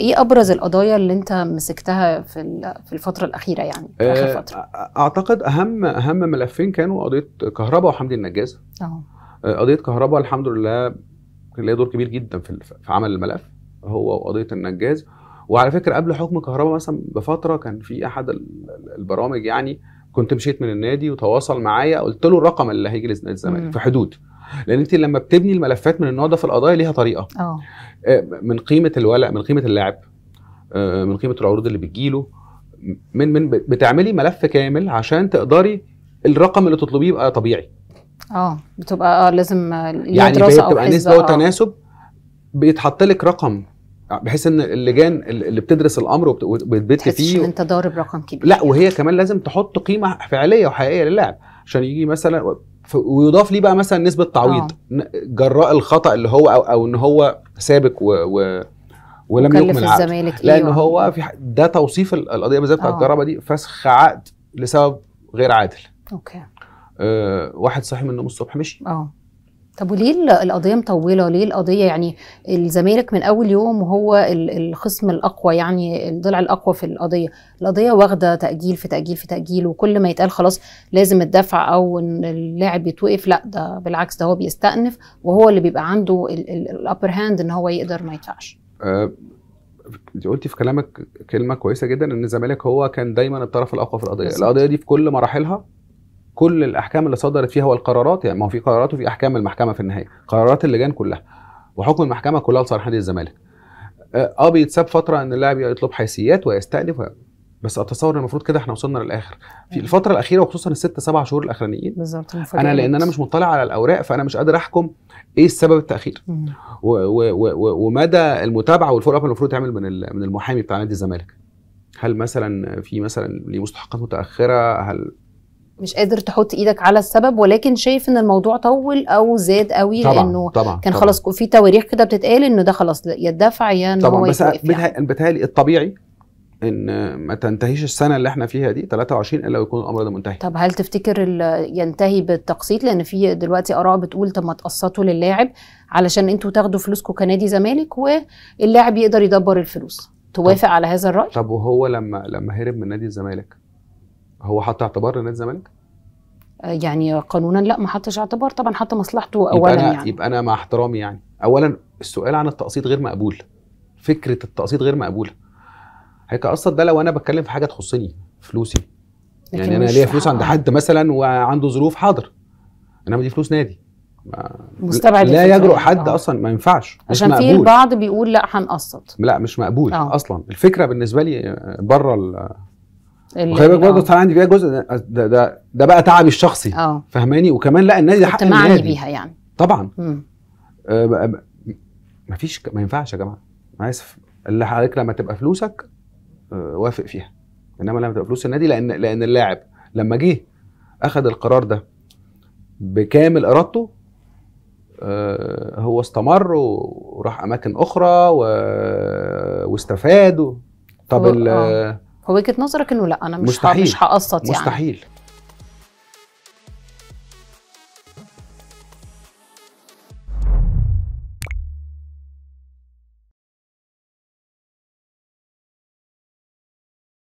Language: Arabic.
ايه ابرز القضايا اللي انت مسكتها في في الفتره الاخيره يعني في اخر آه، فتره اعتقد اهم اهم ملفين كانوا قضيه كهرباء وحمدي النجاز اه. اه قضيه كهرباء الحمد لله كان ليها دور كبير جدا في في عمل الملف هو وقضيه النجاز وعلى فكره قبل حكم كهرباء مثلا بفتره كان في احد البرامج يعني كنت مشيت من النادي وتواصل معايا قلت له الرقم اللي هيجي للزمالك في حدود لان انت لما بتبني الملفات من النوع ده في القضايا ليها طريقه أوه. آه، من قيمه الورق من قيمه اللاعب آه، من قيمه العروض اللي بتجيله من من بتعملي ملف كامل عشان تقدري الرقم اللي تطلبيه يبقى طبيعي اه بتبقى اه لازم يعني دراسه بتبقى نسبه آه. وتناسب بيتحط لك رقم بحيث ان اللجان اللي بتدرس الامر وبتبت فيه و... انت ضارب رقم كبير لا وهي كمان لازم تحط قيمه فعليه وحقيقيه للاعب عشان يجي مثلا ويضاف ليه بقى مثلا نسبه تعويض آه. جراء الخطا اللي هو او, أو ان هو سابق و, و ولم يكمل العقد لان أيوه. هو في ده توصيف القضيه بالذات بتاعت آه. الجرابه دي فسخ عقد لسبب غير عادل اوكي آه واحد صاحي من النوم الصبح مشي اه طب وليه القضية مطولة؟ ليه القضية يعني الزمالك من أول يوم وهو الخصم الأقوى يعني الضلع الأقوى في القضية، القضية واخدة تأجيل في تأجيل في تأجيل وكل ما يتقال خلاص لازم الدفع أو إن اللاعب يتوقف لا ده بالعكس ده هو بيستأنف وهو اللي بيبقى عنده الأبر هاند إن هو يقدر ما يدفعش. أه انت قلتي في كلامك كلمه كويسه جدا ان الزمالك هو كان دايما الطرف الاقوى في القضيه، القضيه دي في كل مراحلها كل الاحكام اللي صدرت فيها والقرارات يعني ما هو في قرارات وفي احكام المحكمه في النهايه قرارات اللجان كلها وحكم المحكمه كلها لصالح نادي الزمالك اه بيتساب فتره ان اللاعب يطلب حيثيات ويستالف بس اتصور المفروض كده احنا وصلنا للاخر في أيوة. الفتره الاخيره وخصوصا الست سبع شهور الاخرانيين بالظبط انا لان انا مش مطلع على الاوراق فانا مش قادر احكم ايه السبب التاخير و- و- و- ومدى المتابعه والفولو اب المفروض تعمل من من المحامي بتاع نادي الزمالك هل مثلا في مثلا ليه مستحقات متاخره هل مش قادر تحط ايدك على السبب ولكن شايف ان الموضوع طول او زاد قوي طبعا لانه طبعا كان طبعا خلاص في تواريخ كده بتتقال ان ده خلاص يا الدفع يا ان طبعا هو بس يعني. بتهيألي الطبيعي ان ما تنتهيش السنه اللي احنا فيها دي 23 الا يكون الامر ده منتهي طب هل تفتكر ينتهي بالتقسيط لان في دلوقتي اراء بتقول طب ما تقسطوا للاعب علشان انتوا تاخدوا فلوسكم كنادي زمالك واللاعب يقدر يدبر الفلوس توافق طب. على هذا الراي طب وهو لما لما هرب من نادي الزمالك هو حط اعتبار لنادي الزمالك؟ آه، يعني قانونا لا ما حطش اعتبار طبعا حط مصلحته اولا يبقى أنا يعني يبقى انا مع احترامي يعني اولا السؤال عن التقسيط غير مقبول فكره التقسيط غير مقبوله هيك اصلا ده لو انا بتكلم في حاجه تخصني فلوسي يعني انا ليا فلوس عند حد مثلا وعنده ظروف حاضر انما دي فلوس نادي مستبعد لا يجرؤ يعني، حد أوه. اصلا ما ينفعش عشان في البعض بيقول لا هنقسط لا مش مقبول أوه. اصلا الفكره بالنسبه لي آه، بره وخلي بالك برضه آه. طلع عندي فيها جزء ده, ده ده بقى تعبي الشخصي اه فهماني وكمان لا النادي ده حق النادي بيها يعني طبعا آه ما فيش ما ينفعش يا جماعه انا اسف اللي حضرتك لما تبقى فلوسك آه وافق فيها انما لما تبقى فلوس النادي لان لان اللاعب لما جه اخذ القرار ده بكامل ارادته آه، هو استمر وراح اماكن اخرى و... واستفاد طب ال... آه. وجهه نظرك انه لا انا مش مستحيل. مش هقسط يعني مستحيل